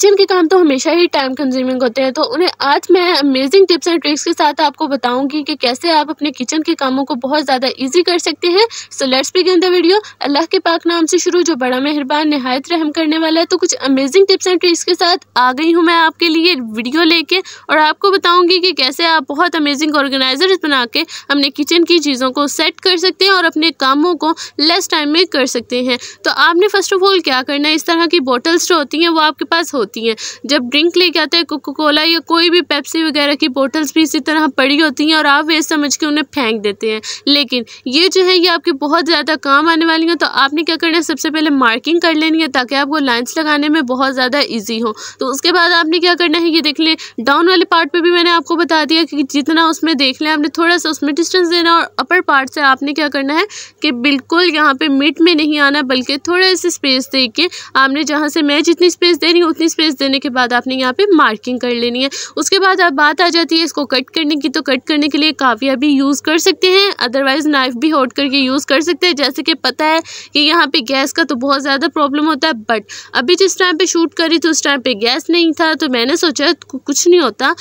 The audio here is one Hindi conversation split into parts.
किचन के काम तो हमेशा ही टाइम कंज्यूमिंग होते हैं तो उन्हें आज मैं अमेजिंग टिप्स एंड ट्रिक्स के साथ आपको बताऊंगी कि कैसे आप अपने किचन के कामों को बहुत ज़्यादा ईजी कर सकते हैं so let's begin the video Allah के पाक नाम से शुरू जो बड़ा मेहरबान नहायत रहम करने वाला है तो कुछ अमेजिंग टिप्स एंड ट्रिक्स के साथ आ गई हूँ मैं आपके लिए वीडियो लेके और आपको बताऊँगी कि कैसे आप बहुत अमेजिंग ऑर्गेनाइजर बना के अपने किचन की चीज़ों को सेट कर सकते हैं और अपने कामों को लेस टाइम में कर सकते हैं तो आपने फ़र्स्ट ऑफ ऑल क्या करना है इस तरह की बॉटल्स जो होती हैं वो आपके पास होती होती हैं जब ड्रिंक लेके आते हैं कोको कोला या कोई भी पेप्सी वगैरह की बोटल्स भी इसी तरह पड़ी होती हैं और आप वेस्ट समझ के उन्हें फेंक देते हैं लेकिन ये जो है ये आपके बहुत ज़्यादा काम आने वाली हैं तो आपने क्या करना है सबसे पहले मार्किंग कर लेनी है ताकि आपको लाइन्स लगाने में बहुत ज़्यादा ईजी हो तो उसके बाद आपने क्या करना है ये देख लें डाउन वाले पार्ट पर भी मैंने आपको बता दिया कि जितना उसमें देख लें आपने थोड़ा सा उसमें डिस्टेंस देना और अपर पार्ट से आपने क्या करना है कि बिल्कुल यहाँ पर मिट में नहीं आना बल्कि थोड़ा सा स्पेस दे के आपने जहाँ से मैं जितनी स्पेस दे रही हूँ उतनी स्पेस देने के बाद आपने यहाँ पे मार्किंग कर लेनी है उसके बाद आप बात आ जाती है इसको कट करने की तो कट करने के लिए काफ़िया भी यूज़ कर सकते हैं अदरवाइज़ नाइफ भी होट करके यूज़ कर सकते हैं जैसे कि पता है कि यहाँ पे गैस का तो बहुत ज़्यादा प्रॉब्लम होता है बट अभी जिस टाइम पर शूट करी थी उस टाइम पर गैस नहीं था तो मैंने सोचा कुछ नहीं होता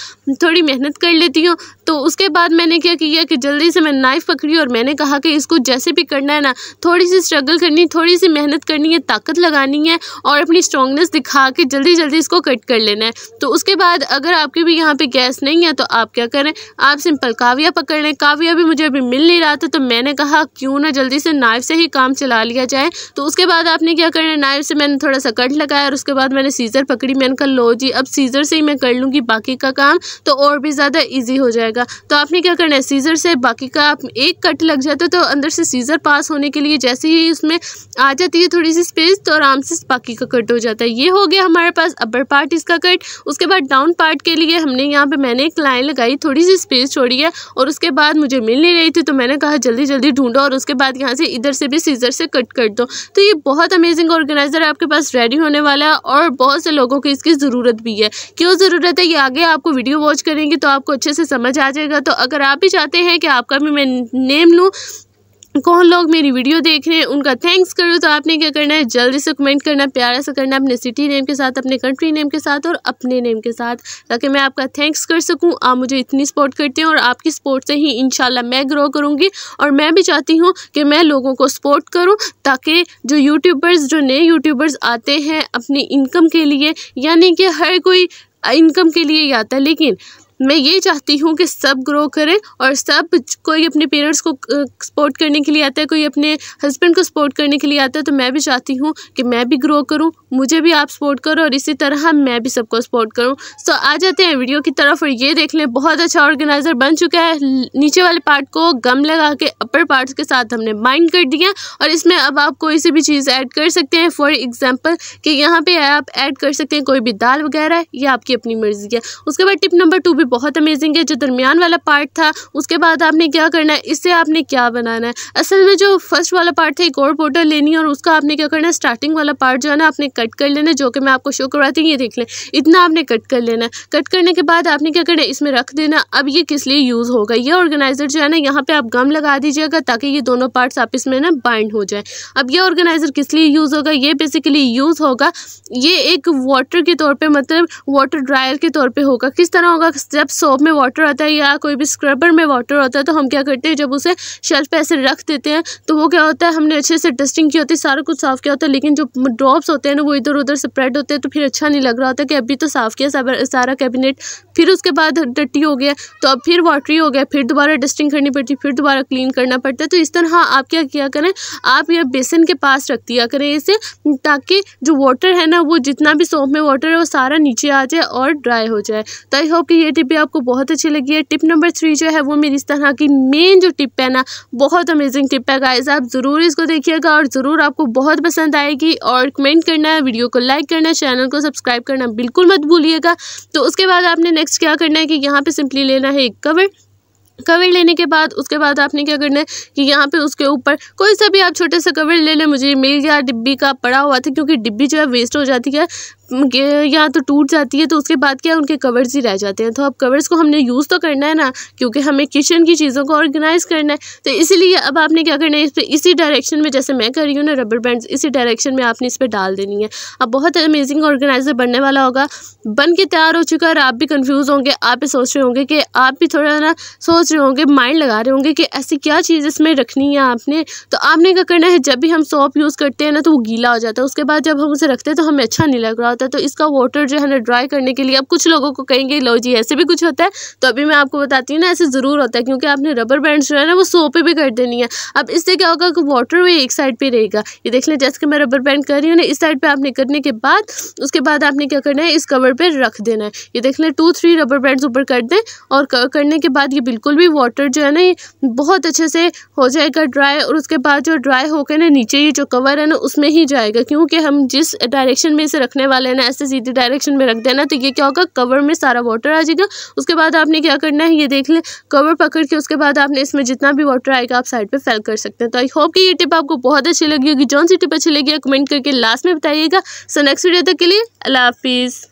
थोड़ी मेहनत कर लेती हूँ तो उसके बाद मैंने क्या किया कि जल्दी से मैं नाइफ़ पकड़ी और मैंने कहा कि इसको जैसे भी करना है ना थोड़ी सी स्ट्रगल करनी थोड़ी सी मेहनत करनी है ताकत लगानी है और अपनी स्ट्रॉन्गनेस दिखा के जल्दी जल्दी जल्दी इसको कट कर लेना है तो उसके बाद अगर आपके भी यहाँ पे गैस नहीं है तो आप क्या करें आप सिंपल काविया पकड़ लें काविया भी मुझे अभी मिल नहीं रहा था तो मैंने कहा क्यों ना जल्दी से नाइफ से ही काम चला लिया जाए तो उसके बाद आपने क्या करना है नाइफ से मैंने थोड़ा सा कट लगाया और उसके बाद मैंने सीज़र पकड़ी मैंने कहा लो जी अब सीज़र से ही मैं कर लूँगी बाकी का काम तो और भी ज़्यादा ईजी हो जाएगा तो आपने क्या करना है सीज़र से बाकी का आप एक कट लग जाता है तो अंदर से सीज़र पास होने के लिए जैसे ही उसमें आ जाती है थोड़ी सी स्पेस तो आराम से बाकी का कट हो जाता है ये हो गया हमारे पास अपर पार्ट इसका कट उसके बाद डाउन पार्ट के लिए हमने यहाँ पे मैंने एक लाइन लगाई थोड़ी सी स्पेस छोड़ी है और उसके बाद मुझे मिल नहीं रही थी तो मैंने कहा जल्दी जल्दी ढूंढो और उसके बाद यहाँ से इधर से भी सीजर से कट कर दो तो ये बहुत अमेजिंग ऑर्गेनाइज़र आपके पास रेडी होने वाला है और बहुत से लोगों को इसकी ज़रूरत भी है क्यों ज़रूरत है ये आगे आपको वीडियो वॉच करेंगे तो आपको अच्छे से समझ आ जाएगा तो अगर आप भी चाहते हैं कि आपका भी मैं नेम लूँ कौन लोग मेरी वीडियो देख रहे हैं उनका थैंक्स करो तो आपने क्या करना है जल्दी से कमेंट करना प्यारा से करना अपने सिटी नेम के साथ अपने कंट्री नेम के साथ और अपने नेम के साथ ताकि मैं आपका थैंक्स कर सकूं आप मुझे इतनी सपोर्ट करते हैं और आपकी सपोर्ट से ही इंशाल्लाह मैं ग्रो करूंगी और मैं भी चाहती हूँ कि मैं लोगों को सपोर्ट करूँ ताकि जो यूट्यूबर्स जो नए यूट्यूबर्स आते हैं अपनी इनकम के लिए यानी कि हर कोई इनकम के लिए ही आता है लेकिन मैं ये चाहती हूँ कि सब ग्रो करें और सब कोई अपने पेरेंट्स को सपोर्ट करने के लिए आता है कोई अपने हस्बैंड को सपोर्ट करने के लिए आता है तो मैं भी चाहती हूँ कि मैं भी ग्रो करूँ मुझे भी आप सपोर्ट करो और इसी तरह मैं भी सबको सपोर्ट करूँ सो आ जाते हैं वीडियो की तरफ और ये देख लें बहुत अच्छा ऑर्गेनाइज़र बन चुका है नीचे वाले पार्ट को गम लगा के अपर पार्ट्स के साथ हमने बाइंड कर दिया और इसमें अब आप कोई सी भी चीज़ ऐड कर सकते हैं फॉर एग्ज़ाम्पल कि यहाँ पर आप ऐड कर सकते हैं कोई भी दाल वगैरह या आपकी अपनी मर्ज़ी है उसके बाद टिप नंबर टू भी बहुत अमेजिंग है जो दरमियान वाला पार्ट था उसके बाद आपने क्या करना है इससे आपने क्या बनाना है असल में जो फर्स्ट वाला पार्ट था एक और बोटल लेनी है और उसका आपने क्या करना है स्टार्टिंग वाला पार्ट जो है ना आपने कट कर लेना जो कि मैं आपको शो करवाती हूँ ये देख लें इतना आपने कट कर लेना है कट करने के बाद आपने क्या करना है इसमें रख देना अब ये किस लिए यूज़ होगा ये ऑर्गेनाइज़र जो है ना यहाँ पर आप गम लगा दीजिएगा ताकि ये दोनों पार्ट्स आपस में ना बाइंड हो जाए अब ये ऑर्गेनाइज़र किस लिए यूज़ होगा ये बेसिकली यूज़ होगा ये एक वाटर के तौर पर मतलब वाटर ड्रायर के तौर पर होगा किस तरह होगा जब सोप में वाटर होता है या कोई भी स्क्रबर में वाटर होता है तो हम क्या करते हैं जब उसे शेल्फ पे ऐसे रख देते हैं तो वो क्या होता है हमने अच्छे से डस्टिंग की होती है सारा कुछ साफ़ किया होता है लेकिन जो ड्रॉप्स होते हैं ना वो इधर उधर स्प्रेड होते हैं तो फिर अच्छा नहीं लग रहा होता कि अभी तो साफ़ किया सारा कैबिनेट फिर उसके बाद डट्टी हो गया तो अब फिर वाटरी हो गया फिर दोबारा डस्टिंग करनी पड़ती फिर दोबारा क्लीन करना पड़ता है तो इस तरह आप क्या किया करें आप यह बेसन के पास रख दिया करें इसे ताकि जो वाटर है ना वो जितना भी सोप में वाटर है वो सारा नीचे आ जाए और ड्राई हो जाए तो आई होप कि ये टिप भी आपको बहुत अच्छी लगी है टिप नंबर थ्री जो है वो मेरी इस तरह की मेन जो टिप है ना बहुत अमेजिंग टिप है गाइज आप ज़रूर इसको देखिएगा और ज़रूर आपको बहुत पसंद आएगी और कमेंट करना है वीडियो को लाइक करना चैनल को सब्सक्राइब करना बिल्कुल मत भूलिएगा तो उसके बाद आपने नेक्स्ट क्या करना है कि यहाँ पर सिंपली लेना है एक कवर कवर लेने के बाद उसके बाद आपने क्या करना है कि यहाँ पे उसके ऊपर कोई सा भी आप छोटे सा कवर ले लें मुझे मिल गया डिब्बी का पड़ा हुआ था क्योंकि डिब्बी जो है वेस्ट हो जाती है या तो टूट जाती है तो उसके बाद क्या उनके कवर्स ही रह जाते हैं तो अब कवर्स को हमने यूज़ तो करना है ना क्योंकि हमें किचन की चीज़ों को ऑर्गेनाइज करना है तो इसीलिए अब आपने क्या करना है इस पर इसी डायरेक्शन में जैसे मैं कर रही हूँ ना रबर बैंड इसी डायरेक्शन में आपने इस पर डाल देनी है अब बहुत अमेजिंग ऑर्गेनाइज़र बनने वाला होगा बन के तैयार हो चुका है और आप भी कन्फ्यूज़ होंगे आप भी सोच रहे होंगे कि आप भी थोड़ा ना सोच रहे होंगे माइंड लगा रहे होंगे कि ऐसी क्या चीज़ इसमें रखनी है आपने तो आपने क्या करना है जब भी हम सॉप यूज़ करते हैं ना तो वो गीला हो जाता है उसके बाद जब हम उसे रखते हैं तो हमें अच्छा नहीं लग रहा होता है तो इसका वाटर जो है ना ड्राई करने के लिए अब कुछ लोगों को कहेंगे लो जी ऐसे भी कुछ होता है तो अभी मैं आपको बताती हूँ ना ऐसे ज़रूर होता है क्योंकि आपने रबर बैंड जो है ना वो सो पर भी कर देनी है अब इससे क्या होगा कि वाटर वो एक साइड पर रहेगा ये देख लें जैसे कि मैं रबर बैंड कर रही हूँ ना इस साइड पर आपने करने के बाद उसके बाद आपने क्या करना है इस कवर पर रख देना है ये देख लें टू थ्री रबर बैंड ऊपर कर दें और करने के बाद ये बिल्कुल भी वाटर जो है ना बहुत अच्छे से हो जाएगा ड्राई और उसके बाद जो ड्राई होकर ना नीचे ये जो कवर है ना उसमें ही जाएगा क्योंकि हम जिस डायरेक्शन में इसे रखने वाले लेना है ऐसे सीधी डायरेक्शन में रख देना तो ये क्या होगा कवर में सारा वाटर आ जाएगा उसके बाद आपने क्या करना है ये देख लें कवर पकड़ के उसके बाद आपने इसमें जितना भी वाटर आएगा आप साइड पर फैल कर सकते हैं तो आई होप कि ये टिप आपको बहुत अच्छी लगी होगी जौन सी टिप अच्छी लगी है कमेंट करके लास्ट में बताइएगा सो नेक्स्ट वीडियो तक के लिए अल्लाह हाफिज़